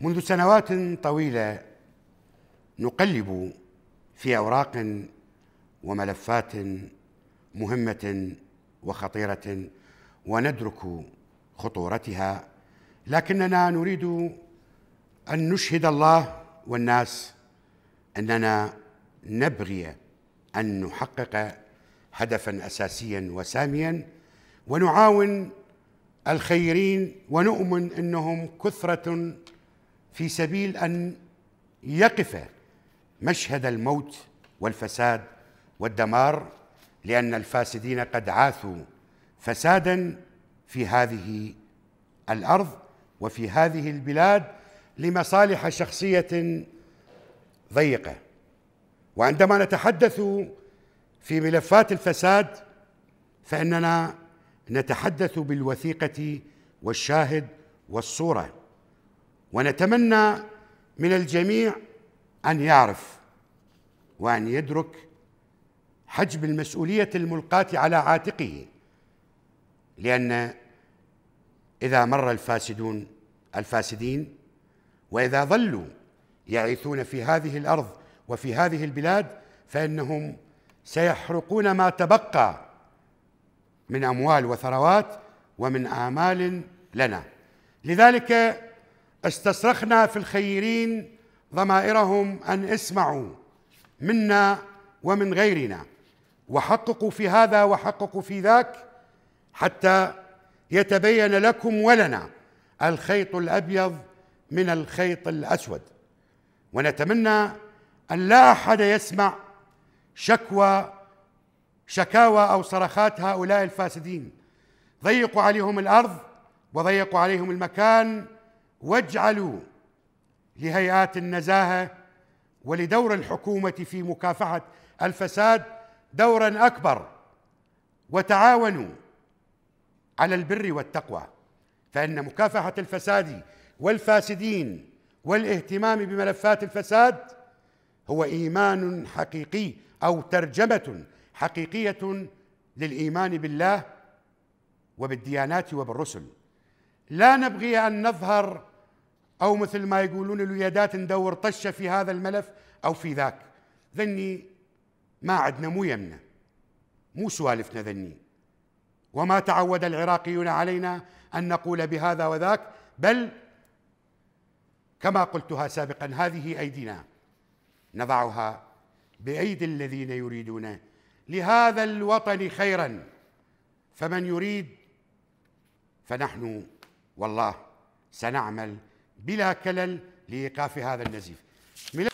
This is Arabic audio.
منذ سنوات طويله نقلب في اوراق وملفات مهمه وخطيره وندرك خطورتها لكننا نريد ان نشهد الله والناس اننا نبغي ان نحقق هدفا اساسيا وساميا ونعاون الخيرين ونؤمن انهم كثره في سبيل ان يقف مشهد الموت والفساد والدمار لان الفاسدين قد عاثوا فسادا في هذه الارض وفي هذه البلاد لمصالح شخصيه ضيقه وعندما نتحدث في ملفات الفساد فاننا نتحدث بالوثيقه والشاهد والصوره ونتمنى من الجميع ان يعرف وان يدرك حجم المسؤوليه الملقاه على عاتقه لان اذا مر الفاسدون الفاسدين واذا ظلوا يعيثون في هذه الارض وفي هذه البلاد فانهم سيحرقون ما تبقى من اموال وثروات ومن امال لنا لذلك استصرخنا في الخيرين ضمائرهم ان اسمعوا منا ومن غيرنا وحققوا في هذا وحققوا في ذاك حتى يتبين لكم ولنا الخيط الابيض من الخيط الاسود ونتمنى ان لا احد يسمع شكوى شكاوى او صرخات هؤلاء الفاسدين ضيقوا عليهم الارض وضيقوا عليهم المكان واجعلوا لهيئات النزاهه ولدور الحكومه في مكافحه الفساد دورا اكبر وتعاونوا على البر والتقوى فان مكافحه الفساد والفاسدين والاهتمام بملفات الفساد هو ايمان حقيقي او ترجمه حقيقيه للايمان بالله وبالديانات وبالرسل لا نبغي ان نظهر أو مثل ما يقولون الويادات ندور طشة في هذا الملف أو في ذاك ذني ما عدنا مو يمنا مو سوالفنا ذني وما تعود العراقيون علينا أن نقول بهذا وذاك بل كما قلتها سابقا هذه أيدينا نضعها بأيدي الذين يريدون لهذا الوطن خيرا فمن يريد فنحن والله سنعمل بلا كلل لايقاف هذا النزيف